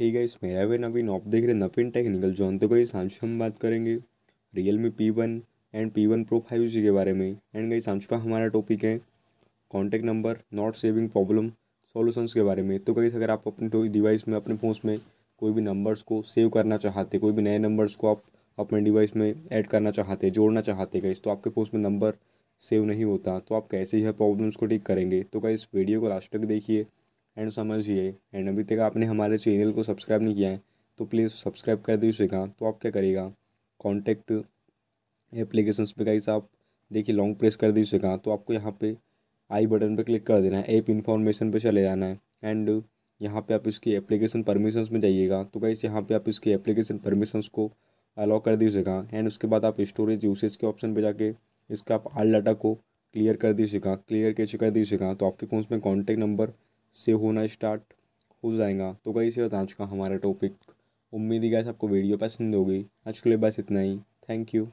hey guys मेरा वे नवीन आप देख रहे नवीन टेक्निकल जॉन तो गाइस आज हम बात करेंगे Realme P one and P one pro five G के बारे में एंड गई आज का हमारा टॉपिक है contact number not saving problem solutions के बारे में तो गई अगर आप अपने डिवाइस में अपने फ़ोन में कोई भी नंबर्स को सेव करना चाहते कोई भी नए नंबर्स को आप अपने डिवाइस में ऐड करना चाहते जोड़ना चाहते गाइस तो आपके फ़ोन में नंबर सेव नहीं होता तो आप कैसे यह प्रॉब्लम्स को ठीक करेंगे तो गाइस वीडियो को लास्ट तक देखिए एंड समझिए एंड अभी तक आपने हमारे चैनल को सब्सक्राइब नहीं किया है तो प्लीज़ सब्सक्राइब कर दीजिएगा तो आप क्या करेगा कॉन्टैक्ट एप्लीकेशन पर कहीं आप देखिए लॉन्ग प्रेस कर दीजिएगा तो आपको यहाँ पे आई बटन पे क्लिक कर देना है ऐप इन्फॉर्मेशन पे चले जाना है एंड यहाँ पे आप इसकी एप्लीकेशन परमिशंस में जाइएगा तो से यहाँ पे आप इसकी एप्लीकेशन परमिशंस को अलाउ कर दीजिएगा एंड उसके बाद आप स्टोरेज यूसेज के ऑप्शन पे जाके इसका आप आल डाटा को क्लियर कर दीजिएगा क्लियर कैसे कर दीजिएगा तो आपके फोन में कॉन्टैक्ट नंबर से होना स्टार्ट हो जाएगा तो कई से आज का हमारा टॉपिक उम्मीद ही गैस आपको वीडियो पसंद होगी आज के लिए बस इतना ही थैंक यू